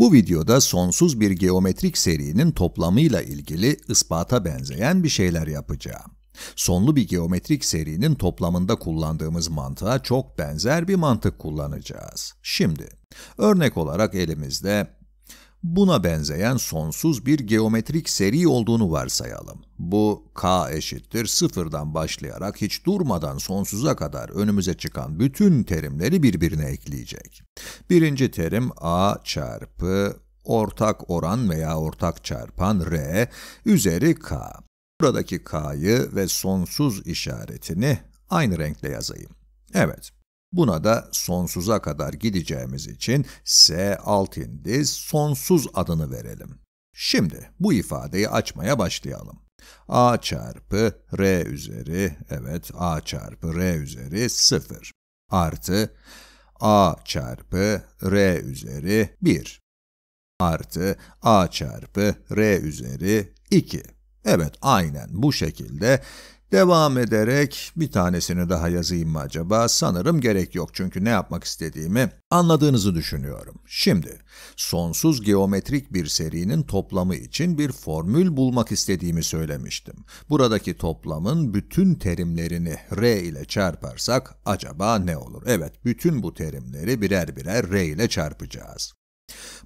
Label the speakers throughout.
Speaker 1: Bu videoda sonsuz bir geometrik serinin toplamıyla ilgili ispata benzeyen bir şeyler yapacağım. Sonlu bir geometrik serinin toplamında kullandığımız mantığa çok benzer bir mantık kullanacağız. Şimdi, örnek olarak elimizde Buna benzeyen sonsuz bir geometrik seri olduğunu varsayalım. Bu k eşittir sıfırdan başlayarak hiç durmadan sonsuza kadar önümüze çıkan bütün terimleri birbirine ekleyecek. Birinci terim a çarpı ortak oran veya ortak çarpan r üzeri k. Buradaki k'yı ve sonsuz işaretini aynı renkle yazayım. Evet, Buna da sonsuza kadar gideceğimiz için S alt indiz sonsuz adını verelim. Şimdi bu ifadeyi açmaya başlayalım. a çarpı r üzeri, evet a çarpı r üzeri 0 artı a çarpı r üzeri 1 artı a çarpı r üzeri 2. Evet aynen bu şekilde Devam ederek bir tanesini daha yazayım mı acaba? Sanırım gerek yok çünkü ne yapmak istediğimi anladığınızı düşünüyorum. Şimdi sonsuz geometrik bir serinin toplamı için bir formül bulmak istediğimi söylemiştim. Buradaki toplamın bütün terimlerini r ile çarparsak acaba ne olur? Evet, bütün bu terimleri birer birer r ile çarpacağız.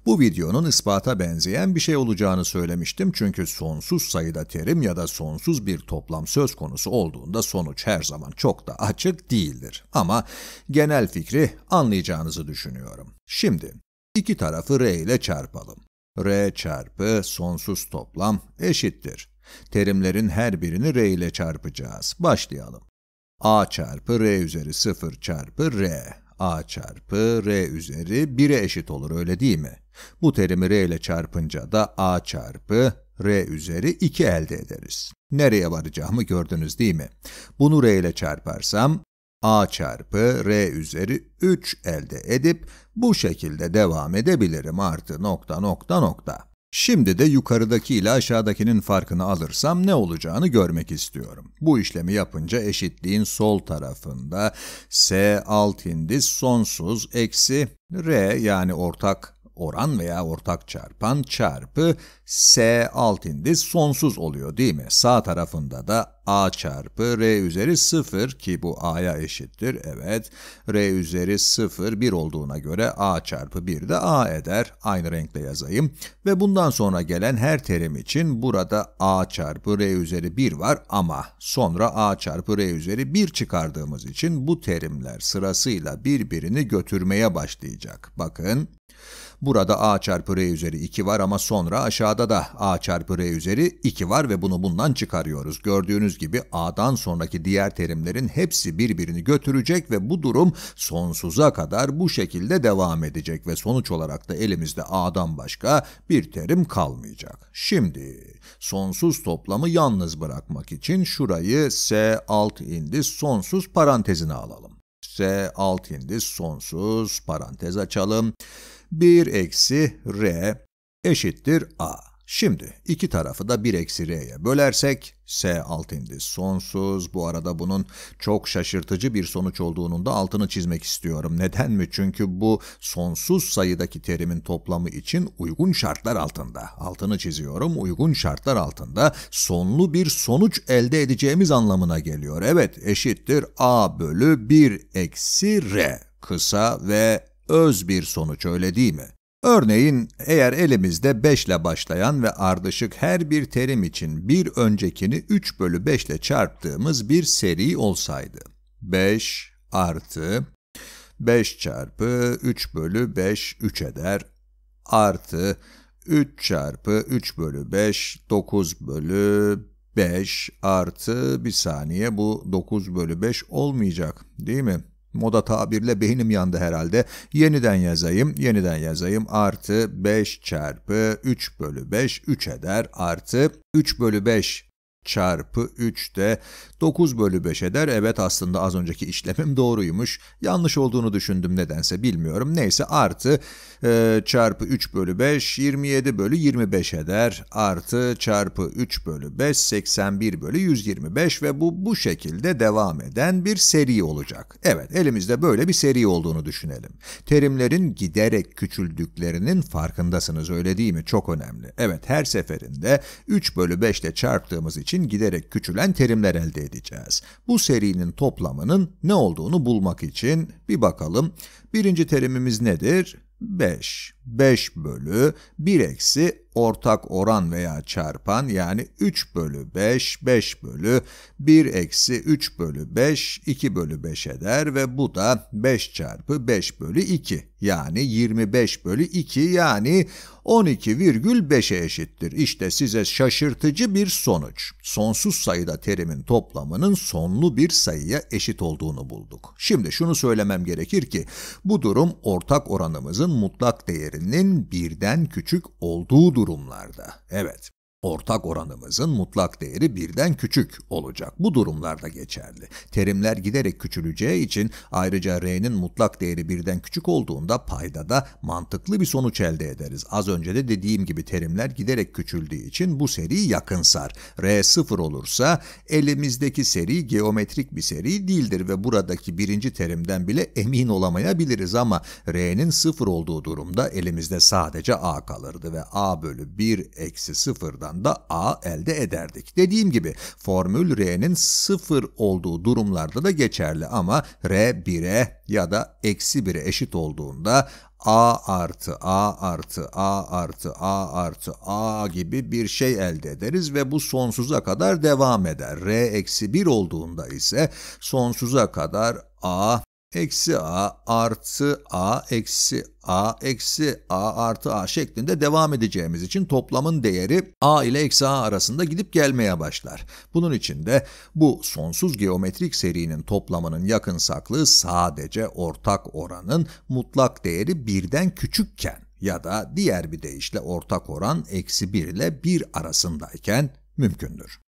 Speaker 1: Bu videonun ispata benzeyen bir şey olacağını söylemiştim çünkü sonsuz sayıda terim ya da sonsuz bir toplam söz konusu olduğunda sonuç her zaman çok da açık değildir. Ama genel fikri anlayacağınızı düşünüyorum. Şimdi iki tarafı r ile çarpalım. r çarpı sonsuz toplam eşittir. Terimlerin her birini r ile çarpacağız. Başlayalım. a çarpı r üzeri 0 çarpı r a çarpı r üzeri 1'e eşit olur öyle değil mi? Bu terimi r ile çarpınca da a çarpı r üzeri 2 elde ederiz. Nereye varacağımı gördünüz değil mi? Bunu r ile çarparsam a çarpı r üzeri 3 elde edip bu şekilde devam edebilirim artı nokta nokta nokta. Şimdi de yukarıdaki ile aşağıdakinin farkını alırsam ne olacağını görmek istiyorum. Bu işlemi yapınca eşitliğin sol tarafında S alt indis sonsuz eksi R yani ortak oran veya ortak çarpan çarpı S alt indiz sonsuz oluyor değil mi? Sağ tarafında da A çarpı R üzeri 0 ki bu A'ya eşittir. Evet R üzeri 0 1 olduğuna göre A çarpı 1 de A eder. Aynı renkle yazayım. Ve bundan sonra gelen her terim için burada A çarpı R üzeri 1 var ama sonra A çarpı R üzeri 1 çıkardığımız için bu terimler sırasıyla birbirini götürmeye başlayacak. Bakın. Burada a çarpı r üzeri 2 var ama sonra aşağıda da a çarpı r üzeri 2 var ve bunu bundan çıkarıyoruz. Gördüğünüz gibi a'dan sonraki diğer terimlerin hepsi birbirini götürecek ve bu durum sonsuza kadar bu şekilde devam edecek ve sonuç olarak da elimizde a'dan başka bir terim kalmayacak. Şimdi sonsuz toplamı yalnız bırakmak için şurayı s alt indis sonsuz parantezine alalım. S alt indis sonsuz parantez açalım. 1 eksi r eşittir a. Şimdi iki tarafı da 1 eksi r'ye bölersek s alt indiz sonsuz. Bu arada bunun çok şaşırtıcı bir sonuç olduğunun da altını çizmek istiyorum. Neden mi? Çünkü bu sonsuz sayıdaki terimin toplamı için uygun şartlar altında. Altını çiziyorum. Uygun şartlar altında sonlu bir sonuç elde edeceğimiz anlamına geliyor. Evet eşittir a bölü 1 eksi r kısa ve öz bir sonuç öyle değil mi? Örneğin eğer elimizde 5 ile başlayan ve ardışık her bir terim için bir öncekini 3 bölü 5 ile çarptığımız bir seri olsaydı. 5 artı 5 çarpı 3 bölü 5 3 eder artı 3 çarpı 3 bölü 5 9 bölü 5 artı bir saniye bu 9 bölü 5 olmayacak değil mi? moda tabirle beynim yandı herhalde. Yeniden yazayım, yeniden yazayım. Artı 5 çarpı 3 bölü 5, 3 eder. Artı 3 bölü 5 çarpı 3 de 9 bölü 5 eder. Evet aslında az önceki işlemim doğruymuş. Yanlış olduğunu düşündüm nedense bilmiyorum. Neyse artı e, çarpı 3 bölü 5 27 bölü 25 eder. Artı çarpı 3 bölü 5 81 bölü 125 ve bu bu şekilde devam eden bir seri olacak. Evet elimizde böyle bir seri olduğunu düşünelim. Terimlerin giderek küçüldüklerinin farkındasınız öyle değil mi? Çok önemli. Evet her seferinde 3 bölü 5 ile çarptığımız için için giderek küçülen terimler elde edeceğiz. Bu serinin toplamının ne olduğunu bulmak için bir bakalım. Birinci terimimiz nedir? 5. 5 bölü 1 eksi ortak oran veya çarpan yani 3 bölü 5, 5 bölü 1 eksi 3 bölü 5, 2 bölü 5 eder ve bu da 5 çarpı 5 bölü 2 yani 25 bölü 2 yani 12,5'e eşittir. İşte size şaşırtıcı bir sonuç. Sonsuz sayıda terimin toplamının sonlu bir sayıya eşit olduğunu bulduk. Şimdi şunu söylemem gerekir ki bu durum ortak oranımızın mutlak değerinin birden küçük olduğu durum durumlarda. Evet. Ortak oranımızın mutlak değeri birden küçük olacak. Bu durumlarda geçerli. Terimler giderek küçüleceği için ayrıca R'nin mutlak değeri birden küçük olduğunda payda da mantıklı bir sonuç elde ederiz. Az önce de dediğim gibi terimler giderek küçüldüğü için bu seri yakınsar. R sıfır olursa elimizdeki seri geometrik bir seri değildir ve buradaki birinci terimden bile emin olamayabiliriz ama R'nin sıfır olduğu durumda elimizde sadece A kalırdı ve A bölü 1 eksi sıfırdan oranda A elde ederdik. Dediğim gibi formül R'nin sıfır olduğu durumlarda da geçerli ama R 1'e ya da eksi 1'e eşit olduğunda A artı A artı A artı A artı A gibi bir şey elde ederiz ve bu sonsuza kadar devam eder. R eksi 1 olduğunda ise sonsuza kadar A eksi a artı a eksi a eksi a artı a şeklinde devam edeceğimiz için toplamın değeri a ile eksi a arasında gidip gelmeye başlar. Bunun için de bu sonsuz geometrik serinin toplamının yakınsaklığı sadece ortak oranın mutlak değeri birden küçükken ya da diğer bir deyişle ortak oran eksi 1 ile 1 arasındayken mümkündür.